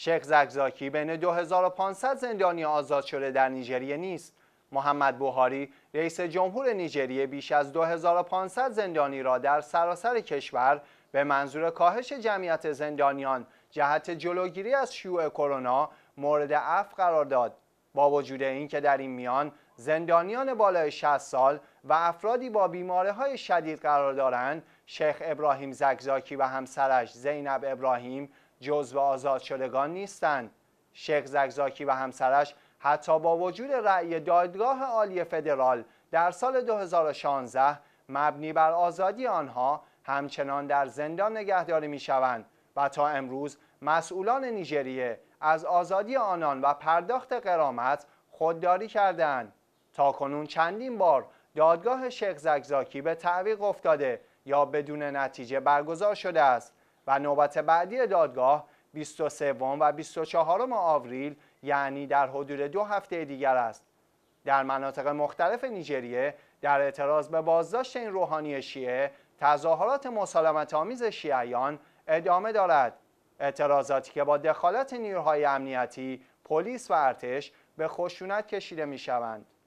شیخ زگزاکی بین 2500 زندانی آزاد شده در نیجریه نیست. محمد بوهاری رئیس جمهور نیجریه بیش از 2500 زندانی را در سراسر کشور به منظور کاهش جمعیت زندانیان جهت جلوگیری از شیوع کرونا مورد عفو قرار داد. با وجود اینکه در این میان زندانیان بالای 60 سال و افرادی با بیماره های شدید قرار دارند، شیخ ابراهیم زگزاکی و همسرش زینب ابراهیم جزو آزاد شدگان نیستند شیخ زگزاکی و همسرش حتی با وجود رأی دادگاه عالی فدرال در سال 2016 مبنی بر آزادی آنها همچنان در زندان نگهداری می شوند و تا امروز مسئولان نیجریه از آزادی آنان و پرداخت قرامت خودداری کردند تا کنون چندین بار دادگاه شیخ زگزاکی به تعویق افتاده یا بدون نتیجه برگزار شده است و نوبت بعدی دادگاه 23 و 24 آوریل یعنی در حدود دو هفته دیگر است در مناطق مختلف نیجریه در اعتراض به بازداشت این روحانی شیعه تظاهرات مسالمت آمیز شیعیان ادامه دارد اعتراضاتی که با دخالت نیروهای امنیتی پلیس و ارتش به خشونت کشیده می شوند.